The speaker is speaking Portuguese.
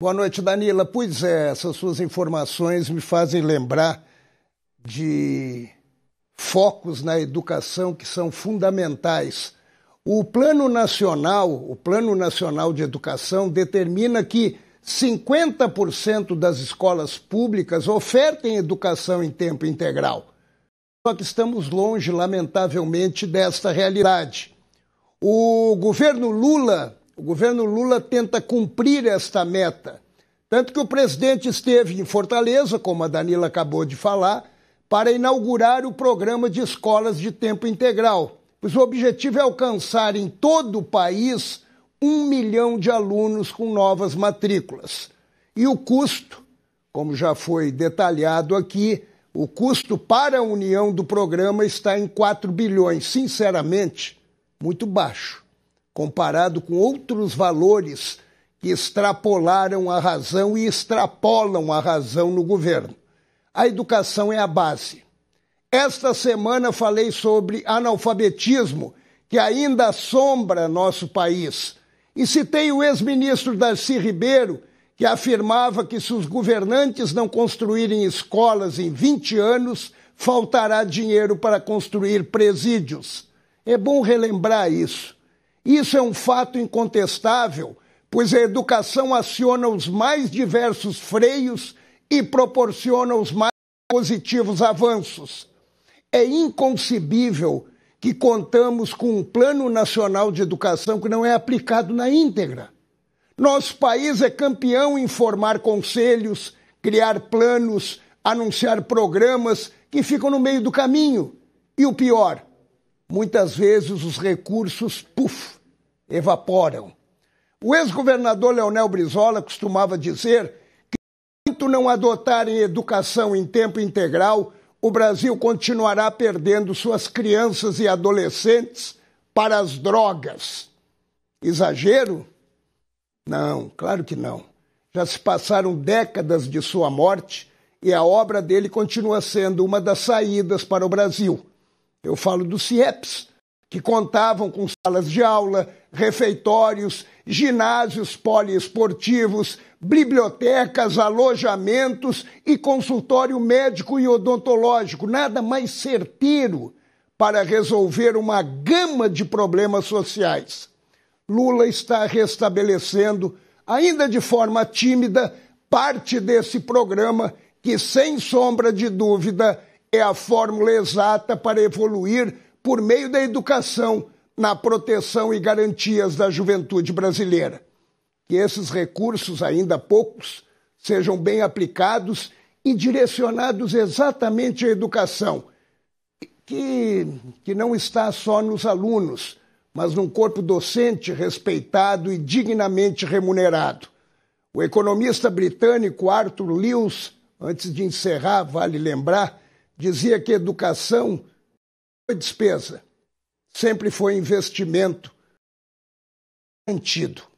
Boa noite, Danila. Pois é, essas suas informações me fazem lembrar de focos na educação que são fundamentais. O Plano Nacional, o Plano Nacional de Educação determina que 50% das escolas públicas ofertem educação em tempo integral. Só que estamos longe, lamentavelmente, desta realidade. O governo Lula o governo Lula tenta cumprir esta meta. Tanto que o presidente esteve em Fortaleza, como a Danila acabou de falar, para inaugurar o programa de escolas de tempo integral, pois o objetivo é alcançar em todo o país um milhão de alunos com novas matrículas. E o custo, como já foi detalhado aqui, o custo para a União do programa está em 4 bilhões, sinceramente, muito baixo comparado com outros valores que extrapolaram a razão e extrapolam a razão no governo. A educação é a base. Esta semana falei sobre analfabetismo, que ainda assombra nosso país. E citei o ex-ministro Darcy Ribeiro, que afirmava que se os governantes não construírem escolas em 20 anos, faltará dinheiro para construir presídios. É bom relembrar isso. Isso é um fato incontestável, pois a educação aciona os mais diversos freios e proporciona os mais positivos avanços. É inconcebível que contamos com um Plano Nacional de Educação que não é aplicado na íntegra. Nosso país é campeão em formar conselhos, criar planos, anunciar programas que ficam no meio do caminho. E o pior, muitas vezes os recursos, puf, evaporam. O ex-governador Leonel Brizola costumava dizer que, enquanto não adotarem educação em tempo integral, o Brasil continuará perdendo suas crianças e adolescentes para as drogas. Exagero? Não, claro que não. Já se passaram décadas de sua morte e a obra dele continua sendo uma das saídas para o Brasil. Eu falo do CIEPS, que contavam com salas de aula, refeitórios, ginásios poliesportivos, bibliotecas, alojamentos e consultório médico e odontológico. Nada mais certeiro para resolver uma gama de problemas sociais. Lula está restabelecendo, ainda de forma tímida, parte desse programa que, sem sombra de dúvida, é a fórmula exata para evoluir por meio da educação na proteção e garantias da juventude brasileira. Que esses recursos, ainda poucos, sejam bem aplicados e direcionados exatamente à educação, que, que não está só nos alunos, mas num corpo docente respeitado e dignamente remunerado. O economista britânico Arthur Lewis, antes de encerrar, vale lembrar, dizia que educação foi despesa, sempre foi investimento sentido.